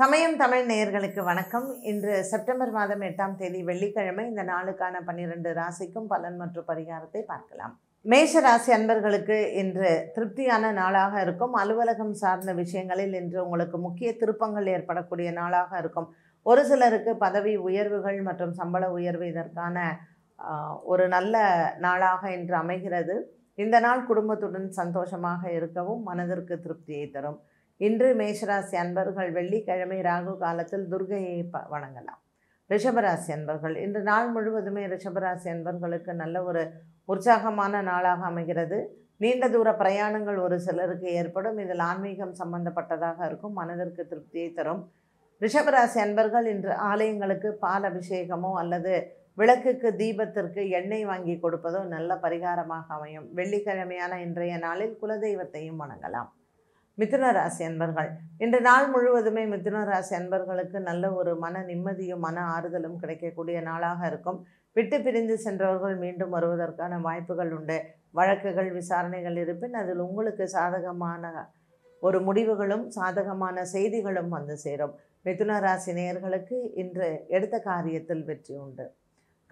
சமயம் தமிழ் நேயர்களுக்கு வணக்கம் இன்று செப்டம்பர் மாதம் எட்டாம் தேதி வெள்ளிக்கிழமை இந்த நாளுக்கான பன்னிரண்டு ராசிக்கும் பலன் மற்றும் பரிகாரத்தை பார்க்கலாம் மேஷ ராசி அன்பர்களுக்கு இன்று திருப்தியான நாளாக இருக்கும் அலுவலகம் சார்ந்த விஷயங்களில் இன்று உங்களுக்கு முக்கிய திருப்பங்கள் ஏற்படக்கூடிய நாளாக இருக்கும் ஒரு சிலருக்கு பதவி உயர்வுகள் மற்றும் சம்பள உயர்வு இதற்கான ஒரு நல்ல நாளாக இன்று அமைகிறது இந்த நாள் குடும்பத்துடன் சந்தோஷமாக இருக்கவும் மனதிற்கு திருப்தியை தரும் இன்று மேஷராசி அன்பர்கள் வெள்ளிக்கிழமை ராகு காலத்தில் துர்கையை ப வணங்கலாம் ரிஷபராசி அன்பர்கள் இன்று நாள் முழுவதுமே ரிஷபராசி அன்பர்களுக்கு நல்ல ஒரு உற்சாகமான நாளாக அமைகிறது நீண்ட தூர பிரயாணங்கள் ஒரு சிலருக்கு ஏற்படும் இதில் ஆன்மீகம் சம்பந்தப்பட்டதாக இருக்கும் மனதிற்கு திருப்தியை தரும் ரிஷபராசி அன்பர்கள் இன்று ஆலயங்களுக்கு பால் அபிஷேகமோ அல்லது விளக்குக்கு தீபத்திற்கு எண்ணெய் வாங்கி கொடுப்பதோ நல்ல பரிகாரமாக அமையும் வெள்ளிக்கிழமையான இன்றைய நாளில் குலதெய்வத்தையும் வணங்கலாம் மிதுனராசி அன்பர்கள் இன்று நாள் முழுவதுமே மிதுனராசி அன்பர்களுக்கு நல்ல ஒரு மன நிம்மதியும் மன ஆறுதலும் கிடைக்கக்கூடிய நாளாக இருக்கும் விட்டு பிரிந்து சென்றவர்கள் மீண்டும் வருவதற்கான வாய்ப்புகள் உண்டு வழக்குகள் விசாரணைகள் இருப்பின் அதில் உங்களுக்கு சாதகமான ஒரு முடிவுகளும் சாதகமான செய்திகளும் வந்து சேரும் மிதுன ராசி நேயர்களுக்கு இன்று எடுத்த காரியத்தில் வெற்றி உண்டு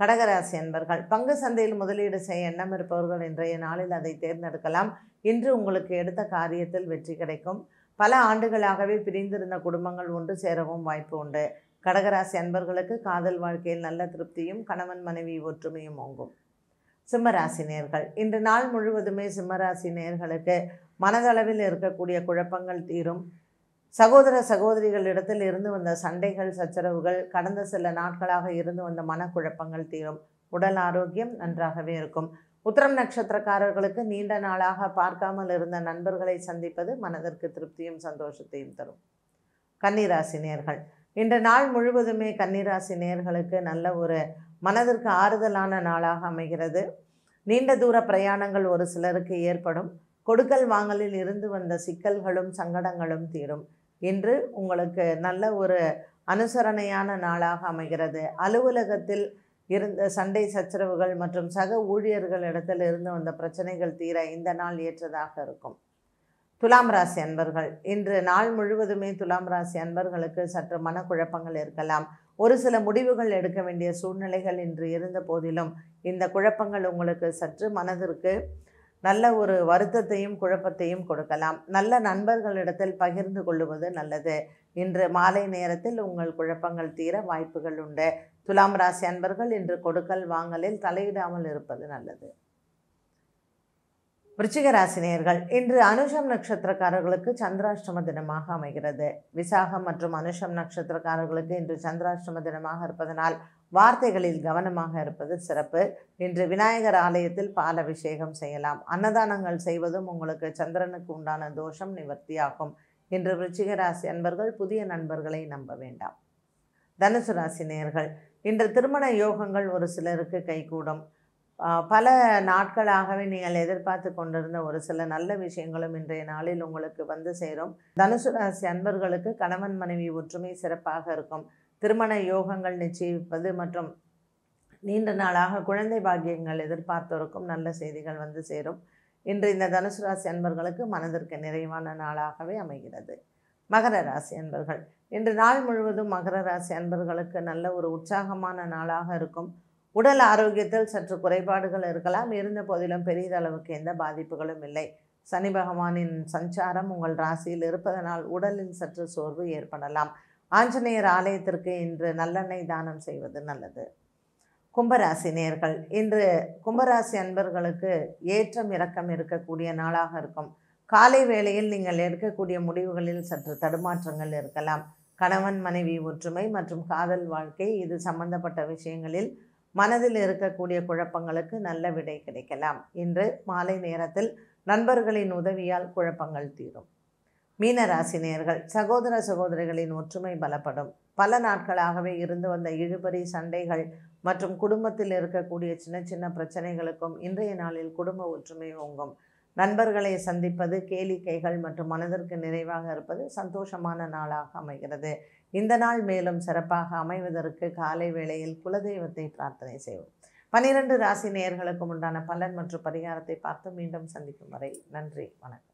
கடகராசி அன்பர்கள் பங்கு சந்தையில் முதலீடு செய்ய எண்ணம் இருப்பவர்கள் இன்றைய நாளில் அதை தேர்ந்தெடுக்கலாம் இன்று உங்களுக்கு எடுத்த காரியத்தில் வெற்றி கிடைக்கும் பல ஆண்டுகளாகவே பிரிந்திருந்த குடும்பங்கள் ஒன்று சேரவும் வாய்ப்பு உண்டு கடகராசி அன்பர்களுக்கு காதல் வாழ்க்கையில் நல்ல திருப்தியும் கணவன் மனைவி ஒற்றுமையும் ஓங்கும் சிம்மராசி நேர்கள் இன்று நாள் முழுவதுமே சிம்மராசி நேர்களுக்கு மனதளவில் இருக்கக்கூடிய குழப்பங்கள் தீரும் சகோதர சகோதரிகளிடத்தில் இருந்து வந்த சண்டைகள் சச்சரவுகள் கடந்த சில நாட்களாக இருந்து வந்த மனக்குழப்பங்கள் தீரும் உடல் ஆரோக்கியம் நன்றாகவே இருக்கும் உத்தரம் நட்சத்திரக்காரர்களுக்கு நீண்ட நாளாக பார்க்காமல் இருந்த நண்பர்களை சந்திப்பது மனதிற்கு திருப்தியும் சந்தோஷத்தையும் தரும் கன்னிராசி நேர்கள் இன்று நாள் முழுவதுமே கன்னிராசி நேர்களுக்கு நல்ல ஒரு மனதிற்கு ஆறுதலான நாளாக அமைகிறது நீண்ட தூர பிரயாணங்கள் ஒரு சிலருக்கு ஏற்படும் கொடுக்கல் வாங்கலில் இருந்து வந்த சிக்கல்களும் சங்கடங்களும் தீரும் இன்று உங்களுக்கு நல்ல ஒரு அனுசரணையான நாளாக அமைகிறது அலுவலகத்தில் இருந்த சண்டை சச்சரவுகள் மற்றும் சக ஊழியர்கள் இருந்து வந்த பிரச்சனைகள் தீர இந்த நாள் ஏற்றதாக இருக்கும் துலாம் ராசி அன்பர்கள் இன்று நாள் முழுவதுமே துலாம் ராசி அன்பர்களுக்கு சற்று மனக்குழப்பங்கள் இருக்கலாம் ஒரு சில முடிவுகள் எடுக்க வேண்டிய சூழ்நிலைகள் இன்று இருந்த போதிலும் இந்த குழப்பங்கள் உங்களுக்கு சற்று மனதிற்கு நல்ல ஒரு வருத்தத்தையும் குழப்பத்தையும் கொடுக்கலாம் நல்ல நண்பர்களிடத்தில் பகிர்ந்து கொள்ளுவது நல்லது இன்று மாலை நேரத்தில் உங்கள் குழப்பங்கள் தீர வாய்ப்புகள் உண்டு துலாம் ராசி அன்பர்கள் இன்று கொடுக்கல் வாங்கலில் தலையிடாமல் இருப்பது நல்லது விருச்சிக ராசினியர்கள் இன்று அனுஷம் நட்சத்திரக்காரர்களுக்கு சந்திராஷ்டம தினமாக அமைகிறது விசாகம் மற்றும் அனுஷம் நட்சத்திரக்காரர்களுக்கு இன்று சந்திராஷ்டம தினமாக இருப்பதனால் வார்த்தைகளில் கவனமாக இருப்பது சிறப்பு இன்று விநாயகர் ஆலயத்தில் பால் அபிஷேகம் செய்யலாம் அன்னதானங்கள் செய்வதும் உங்களுக்கு சந்திரனுக்கு உண்டான தோஷம் நிவர்த்தியாகும் இன்று விருச்சிகராசி அன்பர்கள் புதிய நண்பர்களை நம்ப வேண்டாம் தனுசு ராசி நேர்கள் இன்று திருமண யோகங்கள் ஒரு சிலருக்கு கைகூடும் பல நாட்களாகவே நீங்கள் எதிர்பார்த்து கொண்டிருந்த ஒரு சில நல்ல விஷயங்களும் இன்றைய நாளில் உங்களுக்கு வந்து சேரும் தனுசு ராசி அன்பர்களுக்கு கணவன் மனைவி ஒற்றுமை சிறப்பாக இருக்கும் திருமண யோகங்கள் நிச்சயிப்பது மற்றும் நீண்ட நாளாக குழந்தை பாக்கியங்கள் எதிர்பார்த்தோருக்கும் நல்ல செய்திகள் வந்து சேரும் இன்று இந்த தனுசு ராசி அன்பர்களுக்கு மனதிற்கு நிறைவான நாளாகவே அமைகிறது மகர ராசி அன்பர்கள் இன்று நாள் முழுவதும் மகர ராசி அன்பர்களுக்கு நல்ல ஒரு உற்சாகமான நாளாக இருக்கும் உடல் ஆரோக்கியத்தில் சற்று குறைபாடுகள் இருக்கலாம் இருந்த போதிலும் பெரியதளவுக்கு எந்த பாதிப்புகளும் இல்லை சனி பகவானின் சஞ்சாரம் உங்கள் ராசியில் இருப்பதனால் உடலில் சற்று சோர்வு ஏற்படலாம் ஆஞ்சநேயர் ஆலயத்திற்கு இன்று நல்லெண்ணெய் தானம் செய்வது நல்லது கும்பராசி நேர்கள் இன்று கும்பராசி அன்பர்களுக்கு ஏற்றம் இறக்கம் இருக்கக்கூடிய நாளாக இருக்கும் காலை வேளையில் நீங்கள் எடுக்கக்கூடிய முடிவுகளில் சற்று தடுமாற்றங்கள் இருக்கலாம் கணவன் மனைவி ஒற்றுமை மற்றும் காதல் வாழ்க்கை இது சம்பந்தப்பட்ட விஷயங்களில் மனதில் இருக்கக்கூடிய குழப்பங்களுக்கு நல்ல விடை கிடைக்கலாம் இன்று மாலை நேரத்தில் நண்பர்களின் உதவியால் குழப்பங்கள் தீரும் மீனராசினியர்கள் சகோதர சகோதரிகளின் ஒற்றுமை பலப்படும் பல நாட்களாகவே இருந்து வந்த இழுபறி சண்டைகள் மற்றும் குடும்பத்தில் இருக்கக்கூடிய சின்ன சின்ன பிரச்சனைகளுக்கும் இன்றைய நாளில் குடும்ப ஒற்றுமை ஓங்கும் நண்பர்களை சந்திப்பது கேளிக்கைகள் மற்றும் மனதிற்கு நிறைவாக இருப்பது சந்தோஷமான நாளாக அமைகிறது இந்த நாள் மேலும் சிறப்பாக அமைவதற்கு காலை வேளையில் குலதெய்வத்தை பிரார்த்தனை செய்வோம் பனிரெண்டு ராசி நேயர்களுக்கும் உண்டான பலன் மற்றும் பரிகாரத்தை பார்த்து மீண்டும் சந்திக்கும் வரை நன்றி வணக்கம்